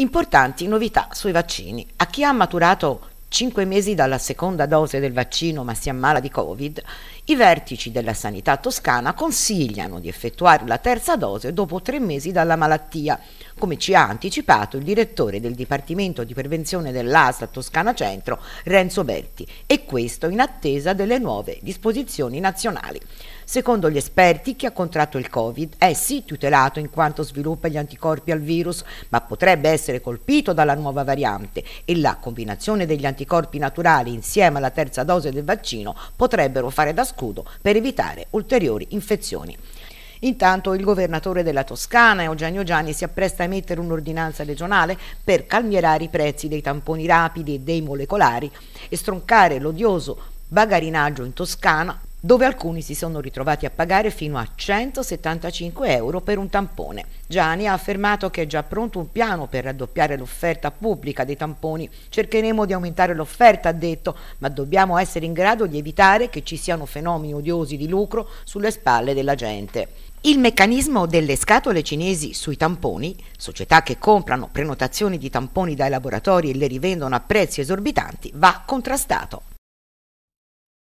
Importanti novità sui vaccini. A chi ha maturato cinque mesi dalla seconda dose del vaccino ma si ammala di Covid, i vertici della sanità toscana consigliano di effettuare la terza dose dopo tre mesi dalla malattia, come ci ha anticipato il direttore del Dipartimento di Prevenzione dell'ASA Toscana Centro, Renzo Berti, e questo in attesa delle nuove disposizioni nazionali. Secondo gli esperti, chi ha contratto il Covid è sì tutelato in quanto sviluppa gli anticorpi al virus, ma potrebbe essere colpito dalla nuova variante e la combinazione degli anticorpi anticorpi naturali insieme alla terza dose del vaccino potrebbero fare da scudo per evitare ulteriori infezioni. Intanto il governatore della Toscana, Eugenio Gianni, si appresta a emettere un'ordinanza regionale per calmierare i prezzi dei tamponi rapidi e dei molecolari e stroncare l'odioso bagarinaggio in Toscana dove alcuni si sono ritrovati a pagare fino a 175 euro per un tampone. Gianni ha affermato che è già pronto un piano per raddoppiare l'offerta pubblica dei tamponi. Cercheremo di aumentare l'offerta, ha detto, ma dobbiamo essere in grado di evitare che ci siano fenomeni odiosi di lucro sulle spalle della gente. Il meccanismo delle scatole cinesi sui tamponi, società che comprano prenotazioni di tamponi dai laboratori e le rivendono a prezzi esorbitanti, va contrastato.